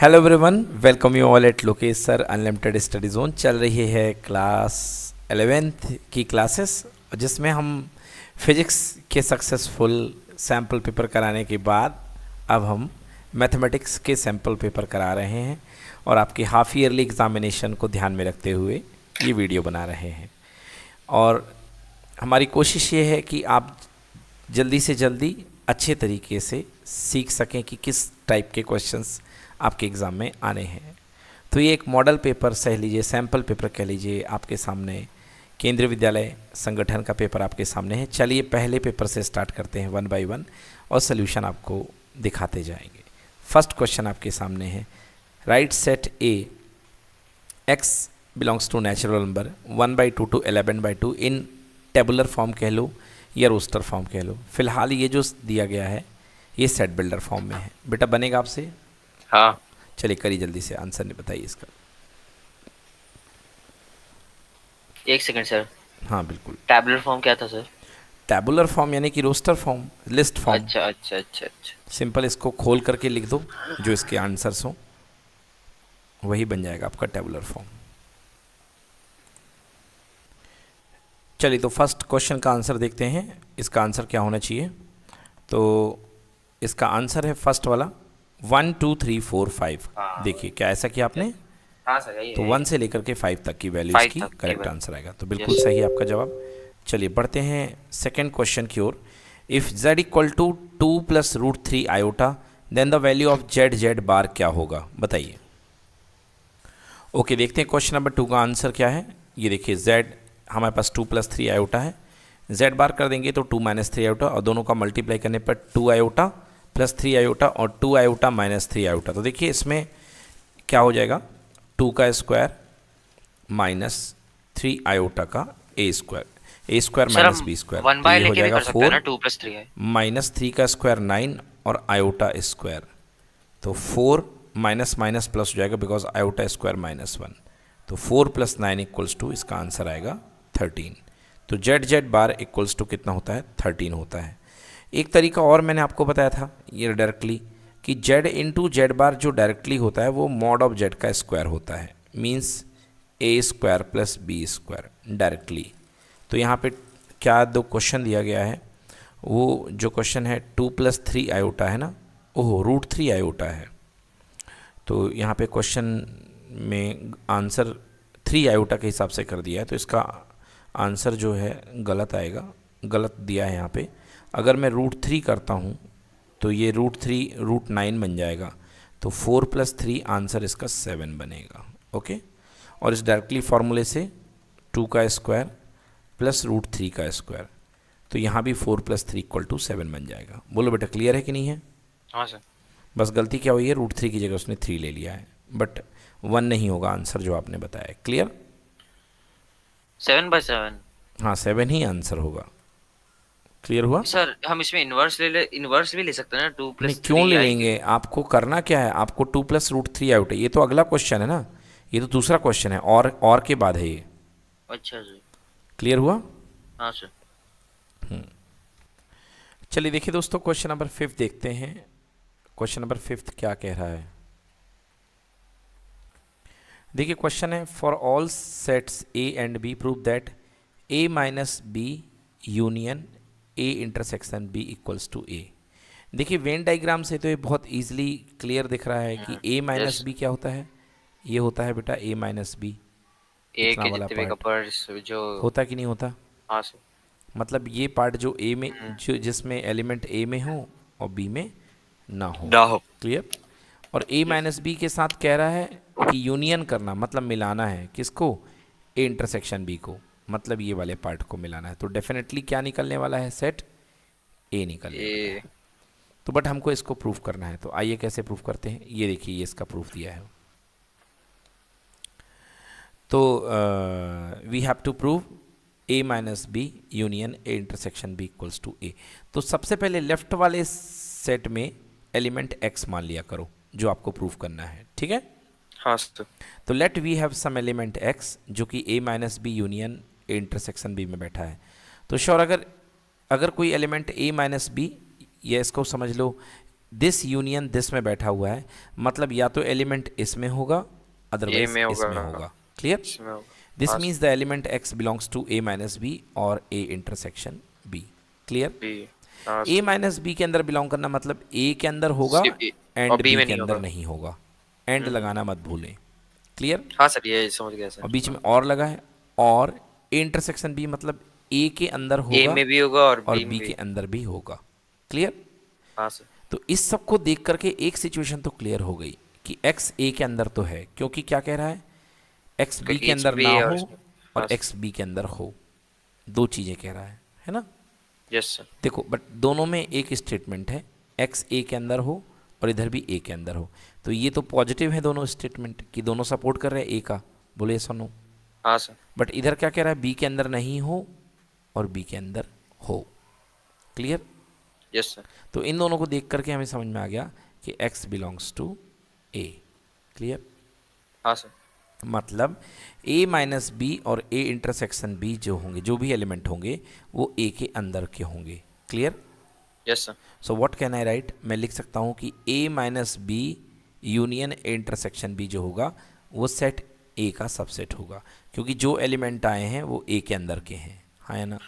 Hello everyone welcome you all at Lokesh sir unlimited study zone चल रही है class eleventh की क्लासेस जिसमें हम फिजिक्स के सक्सेसफुल सैम्पल पेपर कराने के बाद अब हम मैथमेटिक्स के सैम्पल पेपर करा रहे हैं और आपके हाफ ईयरली एग्ज़ामिनेशन को ध्यान में रखते हुए ये वीडियो बना रहे हैं और हमारी कोशिश ये है कि आप जल्दी से जल्दी अच्छे तरीके से सीख सकें कि किस टाइप के क्वेश्चंस आपके एग्ज़ाम में आने हैं तो ये एक मॉडल पेपर सह लीजिए सैम्पल पेपर कह लीजिए आपके सामने केंद्रीय विद्यालय संगठन का पेपर आपके सामने है चलिए पहले पेपर से स्टार्ट करते हैं वन बाय वन और सोल्यूशन आपको दिखाते जाएंगे फर्स्ट क्वेश्चन आपके सामने है right set A X belongs to natural number one by two two eleven by two in tabular form कह लो या रोस्टर फॉर्म कह लो फिलहाल ये जो दिया गया है ये सेट बिल्डर फॉर्म में है बेटा बनेगा आपसे हाँ चलिए करिए जल्दी से आंसर नहीं बताइए इसका एक सेकंड सर हाँ बिल्कुल टैबुलर फॉर्म क्या था सर टैबुलर फॉर्म यानी कि रोस्टर फॉर्म लिस्ट फॉर्म अच्छा अच्छा अच्छा अच्छा सिंपल इसको खोल करके लिख दो जो इसके आंसर्स हों वही बन जाएगा आपका टैबुलर फॉर्म चलिए तो फर्स्ट क्वेश्चन का आंसर देखते हैं इसका आंसर क्या होना चाहिए तो इसका आंसर है फर्स्ट वाला one two three four five देखिए क्या ऐसा किया आपने हाँ तो वन से लेकर के फाइव तक की वैल्यू इसकी करेक्ट आंसर आएगा तो बिल्कुल सही आपका जवाब चलिए बढ़ते हैं सेकेंड क्वेश्चन की ओर if Z equal to two plus root three iota then the value of Z Z bar क्या होगा बताइए ओके देखते हैं क्वेश्चन नंबर टू का आंसर क्या है ये देखिए जेड हमारे पास टू प्लस थ्री आयोटा है जेड बार कर देंगे तो टू माइनस थ्री आयोटा और दोनों का मल्टीप्लाई करने पर two iota plus three iota और two iota minus three iota तो देखिए इसमें क्या हो जाएगा टू का स्क्वायर माइनस थ्री आयोटा का A square A square minus B square हो जाएगा four to plus three minus three का स्क्वायर नाइन और आयोटा स्क्वायर तो फोर माइनस माइनस प्लस हो जाएगा because iota square minus one तो four plus nine equals to इसका answer आएगा थर्टीन तो Z Z bar equals to कितना होता है थर्टीन होता है एक तरीका और मैंने आपको बताया था ये डायरेक्टली कि जेड इंटू जेड बार जो डायरेक्टली होता है वो मॉड ऑफ जेड का स्क्वायर होता है means A square plus B square directly तो यहाँ पे क्या दो क्वेश्चन दिया गया है वो जो क्वेश्चन है टू प्लस थ्री आयोटा है ना ओह रूट थ्री आयोटा है तो यहाँ पे क्वेश्चन में आंसर थ्री आयोटा के हिसाब से कर दिया है तो इसका आंसर जो है गलत आएगा गलत दिया है यहाँ पे अगर मैं रूट थ्री करता हूँ तो ये रूट थ्री रूट नाइन बन जाएगा तो फोर प्लस थ्री आंसर इसका सेवन बनेगा ओके और इस डायरेक्टली फार्मूले से टू का स्क्वायर प्लस रूट थ्री का स्क्वायर तो यहाँ भी four plus three equal to seven बन जाएगा बोलो बेटा क्लियर है कि नहीं है हाँ सर बस गलती क्या हुई है रूट थ्री की जगह उसने थ्री ले लिया है बट वन नहीं होगा आंसर जो आपने बताया क्लियर सेवन बाई सेवन हाँ सेवन ही आंसर होगा क्लियर हुआ सर हम इसमें इन्वर्स ले ले इन्वर्स भी ले सकते हैं ना टू प्लस क्यों ले लेंगे आपको करना क्या है आपको two plus root three out है ये तो अगला क्वेश्चन है ना ये तो दूसरा क्वेश्चन है और और के बाद है ये अच्छा जी क्लियर हुआ हाँ सर हम्म। चलिए देखिए दोस्तों क्वेश्चन नंबर फिफ्थ देखते हैं क्वेश्चन नंबर फिफ्थ क्या कह रहा है देखिए क्वेश्चन है for all sets A and B prove that A minus B union A intersection B equals to A देखिए वेन डाइग्राम से तो ये बहुत ईजिली क्लियर दिख रहा है कि ए माइनस बी क्या होता है ये होता है बेटा ए माइनस बी जो होता कि नहीं होता हाँ, मतलब ये पार्ट जो ए में हम्म। जो जिसमें एलिमेंट ए में हो और बी में ना हो ना हो क्लियर और ए माइनस बी के साथ कह रहा है कि यूनियन करना मतलब मिलाना है किसको ए इंटरसेक्शन बी को मतलब ये वाले पार्ट को मिलाना है तो डेफिनेटली क्या निकलने वाला है सेट ए निकल तो बट हमको इसको प्रूफ करना है तो आइए कैसे प्रूफ करते हैं ये देखिए ये इसका प्रूफ दिया है तो we have to prove A minus B union A intersection B equals to A तो सबसे पहले लेफ्ट वाले सेट में एलिमेंट एक्स मान लिया करो जो आपको प्रूफ करना है ठीक है हाँ सर तो let we have some element X जो कि A minus B union A intersection B में बैठा है तो श्योर अगर अगर कोई एलिमेंट ए माइनस बी या इसको समझ लो दिस यूनियन दिस में बैठा हुआ है मतलब या तो एलिमेंट इसमें होगा अदरवाइज इसमें होगा clear this means the element X belongs to A minus B और A intersection B clear A minus B के अंदर बिलोंग करना मतलब ए के अंदर होगा एंड बी के अंदर नहीं होगा एंड हम्म। लगाना मत भूलें क्लियर हाँ सर ये समझ गया सर और बीच में और लगा है और इंटरसेक्शन भी मतलब ए के अंदर होगा ए में भी होगा और, और बी के अंदर भी होगा क्लियर हाँ सर तो इस सब को देख करके एक सिचुएशन तो क्लियर हो गई कि एक्स ए के अंदर तो है क्योंकि क्या कह रहा है एक्स बी के अंदर ना हो और एक्स हाँ बी के अंदर हो दो चीज़ें कह रहा है है ना यस सर देखो बट दोनों में एक स्टेटमेंट है एक्स ए के अंदर हो और इधर भी ए के अंदर हो तो ये तो पॉजिटिव है दोनों स्टेटमेंट कि दोनों सपोर्ट कर रहे हैं ए का बोले ऐसा हाँ सर बट इधर क्या कह रहा है बी के अंदर नहीं हो और बी के अंदर हो क्लियर यस सर तो इन दोनों को देख करके हमें समझ में आ गया कि X belongs to A clear हाँ सर मतलब ए माइनस बी और ए इंटरसेक्शन बी जो होंगे जो भी एलिमेंट होंगे वो ए के अंदर के होंगे clear yes sir so what can I write मैं लिख सकता हूँ कि A minus B union intersection भी जो होगा वो सेट ए का सबसेट होगा क्योंकि जो एलिमेंट आए हैं वो ए के अंदर के हैं हाँ है ना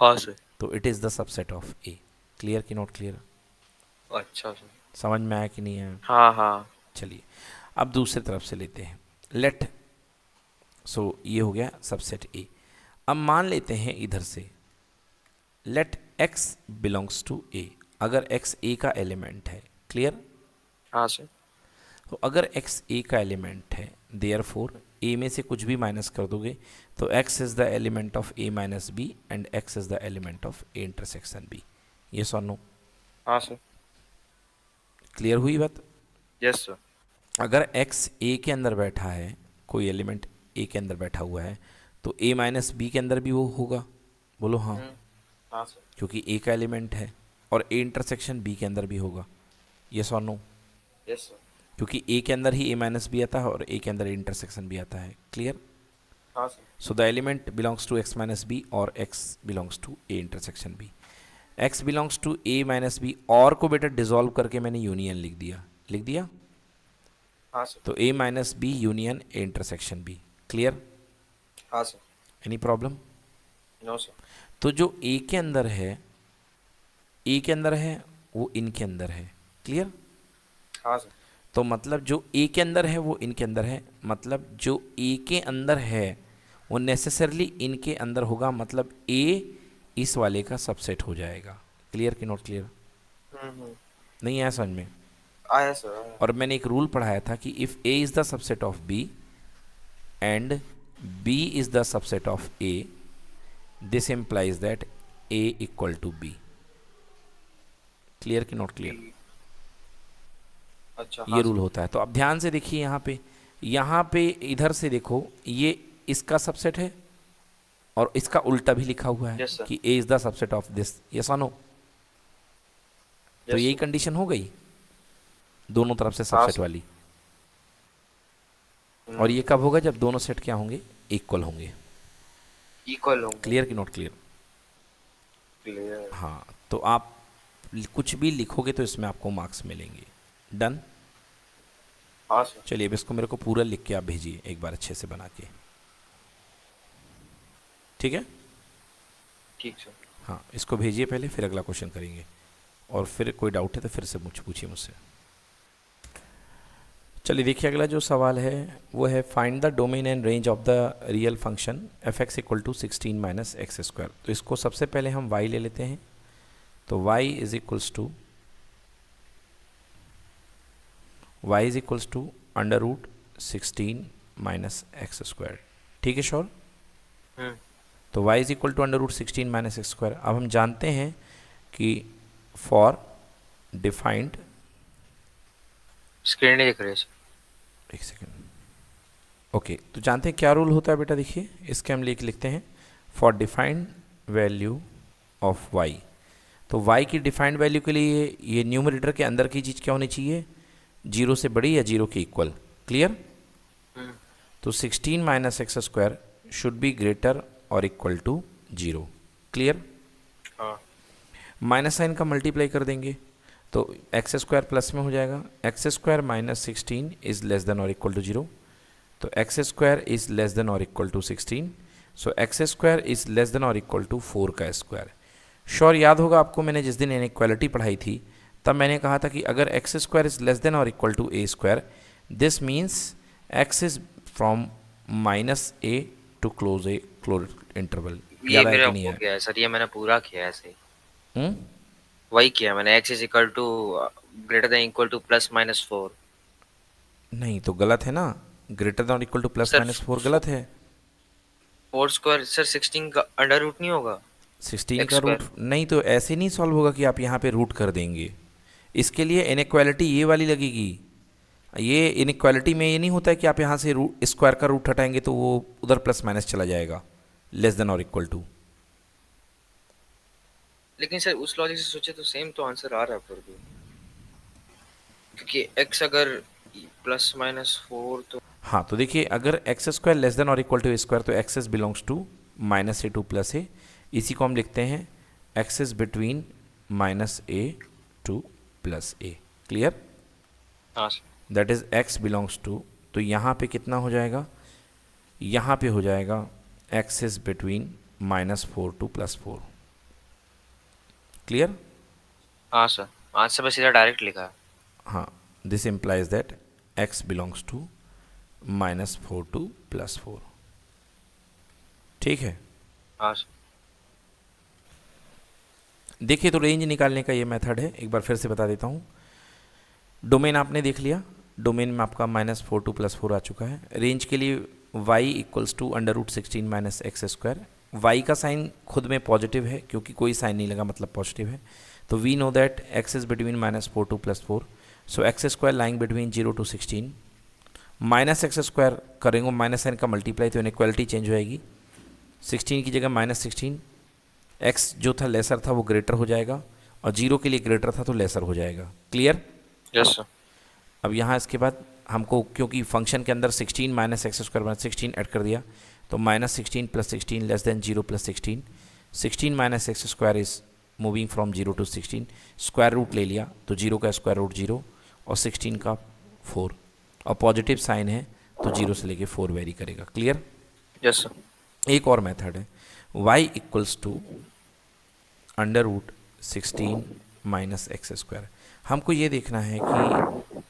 हाँ सर तो it is the subset of A clear कि नॉट क्लियर अच्छा सर समझ में आया कि नहीं आया हाँ हाँ चलिए अब दूसरी तरफ से लेते हैं लेट सो so, ये हो गया सबसेट ए अब मान लेते हैं इधर से let X belongs to A अगर एक्स ए का एलिमेंट है क्लियर हाँ सर तो अगर एक्स ए का एलिमेंट है देयर फोर ए में से कुछ भी माइनस कर दोगे तो X is the element of A minus B and X is the element of A intersection B ये सर नो हाँ सर क्लियर हुई बात यस सर अगर एक्स ए के अंदर बैठा है कोई एलिमेंट ए के अंदर बैठा हुआ है तो ए माइनस बी के अंदर भी वो होगा बोलो हाँ सर हम्म। हाँ, क्योंकि ए का एलिमेंट है और ए इंटरसेक्शन बी के अंदर भी होगा यस और नो यस सर क्योंकि ए के अंदर ही ए माइनस भी आता है और ए के अंदर इंटरसेक्शन भी आता है clear so the element belongs to X minus B और X belongs to A intersection B X belongs to A minus B और को बेटा डिजोल्व करके मैंने यूनियन लिख दिया लिख दिया हाँ तो A minus B union A intersection B clear हाँ sir any problem no sir तो जो ए के अंदर है ए के अंदर है वो इनके अंदर है क्लियर हाँ सर तो मतलब जो ए के अंदर है वो इनके अंदर है मतलब जो ए के अंदर है वो नेसेसरली इनके अंदर होगा मतलब ए इस वाले का सबसेट हो जाएगा क्लियर कि नॉट क्लियर हम्म, हम्म। नहीं आया समझ में आया सर और मैंने एक रूल पढ़ाया था कि if A is the subset of B and B is the subset of A this implies that A equal to B clear कि नॉट क्लियर अच्छा हाँ ये हाँ, रूल होता है तो अब ध्यान से देखिए यहाँ पे यहाँ पे इधर से देखो ये इसका सबसेट है और इसका उल्टा भी लिखा हुआ है yes, कि A is the subset of this ये सनो तो यही कंडीशन हो गई दोनों तरफ से सबसेट हाँ, वाली हम्म। और ये कब होगा जब दोनों सेट क्या होंगे इक्वल होंगे इक्वल होंगे क्लियर की नॉट क्लियर क्लियर हाँ तो आप कुछ भी लिखोगे तो इसमें आपको मार्क्स मिलेंगे डन हाँ चलिए अब इसको मेरे को पूरा लिख के आप भेजिए एक बार अच्छे से बना के ठीक है ठीक सर हाँ इसको भेजिए पहले फिर अगला क्वेश्चन करेंगे और फिर कोई डाउट है तो फिर से मुझ पूछिए मुझसे चलिए देखिए अगला जो सवाल है वो है find the domain and range of the real function F X equal to sixteen minus X square तो इसको सबसे पहले हम वाई ले लेते हैं तो Y is equals to Y is equals to under root sixteen minus X square ठीक है शोर हाँ। तो y is equal to under root sixteen minus X square अब हम जानते हैं कि फॉर डिफाइंड स्क्रीन नहीं एक सेकेंड ओके okay, तो जानते हैं क्या रूल होता है बेटा देखिए इसके हम लिख लिखते हैं for defined value of y तो y की डिफाइंड वैल्यू के लिए ये न्यूमरेटर के अंदर की चीज़ क्या होनी चाहिए जीरो से बड़ी या जीरो के इक्वल क्लियर तो sixteen minus X square should be greater और equal to zero clear minus sign का मल्टीप्लाई कर देंगे तो एक्स स्क्वायर प्लस में हो जाएगा X square minus sixteen is less than और इक्वल टू जीरो तो X square is less than और equal to sixteen so X square is less than और इक्वल टू फोर का स्क्वायर श्योर याद होगा आपको मैंने जिस दिन इनक्वालिटी पढ़ाई थी तब मैंने कहा था कि अगर X square is less than और equal to A square this means X is from minus A to close A close interval नहीं है सर ये मैंने पूरा किया ऐसे हम्म? वही किया मैंने is equal to greater than equal to plus minus four नहीं तो गलत है ना greater than equal to plus minus four गलत है फोर स्क्वायर सर सिक्सटीन का अंडर रूट नहीं होगा का रूट नहीं तो ऐसे नहीं सॉल्व होगा कि आप यहाँ पे रूट कर देंगे इसके लिए इनक्वालिटी ये वाली लगेगी ये इनक्वालिटी में ये नहीं होता है कि आप यहाँ से रूट स्क्वायर का रूट हटाएंगे तो वो उधर प्लस माइनस चला जाएगा लेस देन और इक्वल टू लेकिन सर उस लॉजिक से सोचे तो सेम तो आंसर आ रहा है पर भी क्योंकि एक्स अगर प्लस माइनस फोर तो हाँ तो देखिए अगर एक्स स्क्वायर लेस देन और इक्वल टू स्क्वायर तो X is belongs to minus A to plus A इसी को हम लिखते हैं X is between minus A to plus A clear that is X belongs to तो यहाँ पे कितना हो जाएगा यहाँ पे हो जाएगा X is between minus four to plus four clear हाँ सर में सीधा डायरेक्ट लिखा है हाँ this implies that X belongs to minus four to plus four ठीक है हाँ सर देखिए तो रेंज निकालने का ये मेथड है एक बार फिर से बता देता हूँ डोमेन आपने देख लिया डोमेन में आपका minus four to plus four आ चुका है रेंज के लिए Y equals to under root sixteen minus X square Y का साइन खुद में पॉजिटिव है क्योंकि कोई साइन नहीं लगा मतलब पॉजिटिव है तो we know that X is between minus four to plus four so X square lying between zero to sixteen minus X square करेंगे माइनस साइन का मल्टीप्लाई तो क्वालिटी चेंज होएगी सिक्सटीन की जगह माइनस सिक्सटीन एक्स जो था laser था वो ग्रेटर हो जाएगा और जीरो के लिए ग्रेटर था तो लेसर हो जाएगा क्लियर यस सर अब यहाँ इसके बाद हमको क्योंकि फंक्शन के अंदर 16 minus X square minus sixteen add कर दिया तो minus sixteen plus sixteen less than zero plus sixteen sixteen minus X square is moving from zero to sixteen square root ले लिया तो जीरो का स्क्वायर रूट जीरो और sixteen का four और पॉजिटिव साइन है तो जीरो से लेके फोर वेरी करेगा क्लियर यस yes, सर एक और मेथड है y equals to under would sixteen minus X square हमको ये देखना है कि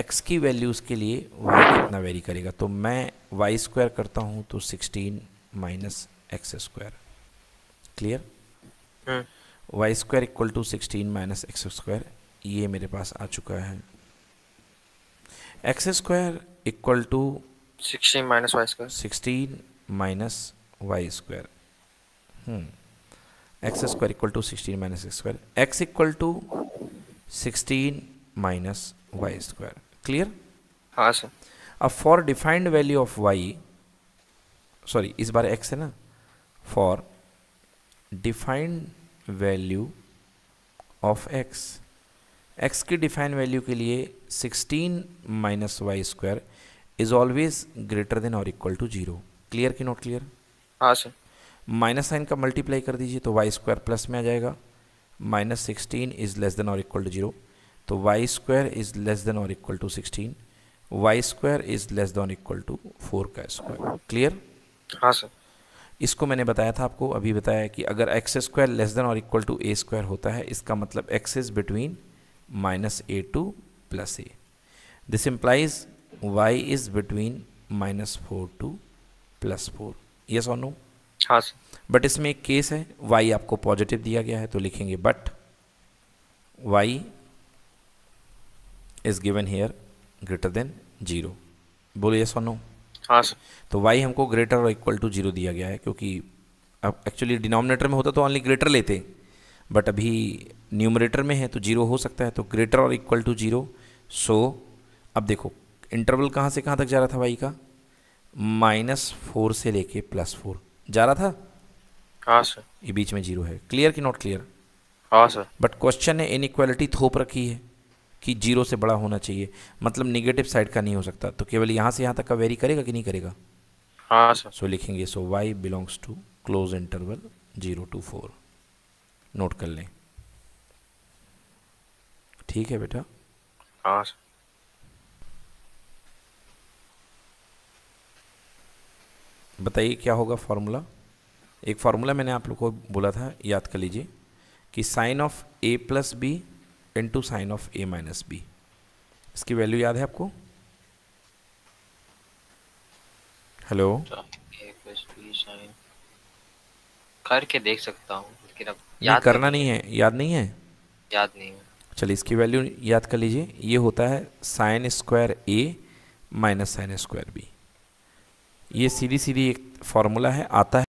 एक्स की वैल्यूज़ के लिए वाई कितना वेरी करेगा तो मैं वाई स्क्वायर करता हूँ तो sixteen minus X square clear Y square equal to sixteen minus X square ये मेरे पास आ चुका है X square equal to sixteen minus Y square sixteen minus Y square X square equal to sixteen minus X square X equal to sixteen minus Y square clear हाँ sir अब for defined value of Y sorry इस बार X है ना for defined value of x x की defined value के लिए 16 minus Y square is always greater than और इक्वल टू जीरो क्लियर की नॉट क्लियर हाँ सर माइनस साइन का मल्टीप्लाई कर दीजिए तो वाई स्क्वायर प्लस में आ जाएगा minus sixteen is less than और इक्वल टू जीरो तो Y square is less than और equal to sixteen Y square is less than equal to four का स्क्वायर क्लियर हाँ सर इसको मैंने बताया था आपको अभी बताया कि अगर एक्स स्क्वायर लेस देन और इक्वल टू ए स्क्वायर होता है इसका मतलब X is between minus A to plus A this implies Y is between minus four to plus four yes और नो हाँ सर बट इसमें एक केस है वाई आपको पॉजिटिव दिया गया है तो लिखेंगे but Y is given here greater than zero बोलिए ये सोनो हाँ सर तो वाई हमको ग्रेटर और इक्वल टू जीरो दिया गया है क्योंकि अब एक्चुअली डिनोमिनेटर में होता तो ऑनली ग्रेटर लेते बट अभी न्यूमरेटर में है तो जीरो हो सकता है तो ग्रेटर और इक्वल टू जीरो सो अब देखो इंटरवल कहाँ से कहाँ तक जा रहा था वाई का माइनस फोर से लेके प्लस फोर जा रहा था हाँ सर ये बीच में जीरो है क्लियर कि नॉट क्लियर हाँ सर बट क्वेश्चन ने इक्वालिटी थोप रखी है कि जीरो से बड़ा होना चाहिए मतलब निगेटिव साइड का नहीं हो सकता तो केवल यहाँ से यहाँ तक का वेरी करेगा कि नहीं करेगा हाँ सर सो लिखेंगे so Y belongs to close interval zero to four note कर लें ठीक है बेटा हाँ सर बताइए क्या होगा फार्मूला एक फार्मूला मैंने आप लोग को बोला था याद कर लीजिए कि sine of A plus B into sine of A minus B इसकी वैल्यू याद है आपको हेलो करके देख सकता हूँ लेकिन अब याद करना नहीं है याद नहीं है याद नहीं है चलिए इसकी वैल्यू याद कर लीजिए ये होता है sine square A minus sine square B ये सीधी सीधी एक फार्मूला है आता है